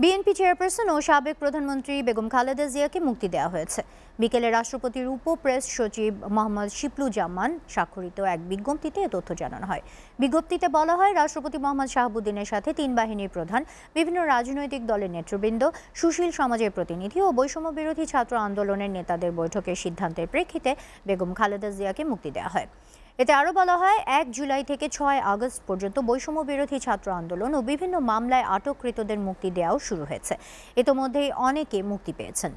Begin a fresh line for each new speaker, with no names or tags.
BNP chairperson ও সাবেক প্রধানমন্ত্রী বেগম খালেদা জিয়াকে মুক্তি দেওয়া হয়েছে বিকেলে রাষ্ট্রপতির উপ প্রেস সচিব মোহাম্মদ শিপলু জামান স্বাক্ষরিত এক বিজ্ঞপ্তিতে এ তথ্য জানানো হয় বিজ্ঞপ্তিতে বলা হয় রাষ্ট্রপতি মোহাম্মদ শাহাবুদ্দিনের সাথে তিন বাহিনীর প্রধান বিভিন্ন রাজনৈতিক দলের নেতৃবৃন্দ সুশীল সমাজের প্রতিনিধি ও বৈষম্য বিরোধী ছাত্র আন্দোলনের নেতাদের বৈঠকের সিদ্ধান্তের প্রেক্ষিতে বেগম খালেদা জিয়াকে মুক্তি দেওয়া হয় এতে আরও বলা হয় এক জুলাই থেকে ছয় আগস্ট পর্যন্ত বৈষম্য বিরোধী ছাত্র আন্দোলন ও বিভিন্ন মামলায় আটককৃতদের মুক্তি দেওয়াও শুরু হয়েছে ইতোমধ্যেই অনেকে মুক্তি পেয়েছেন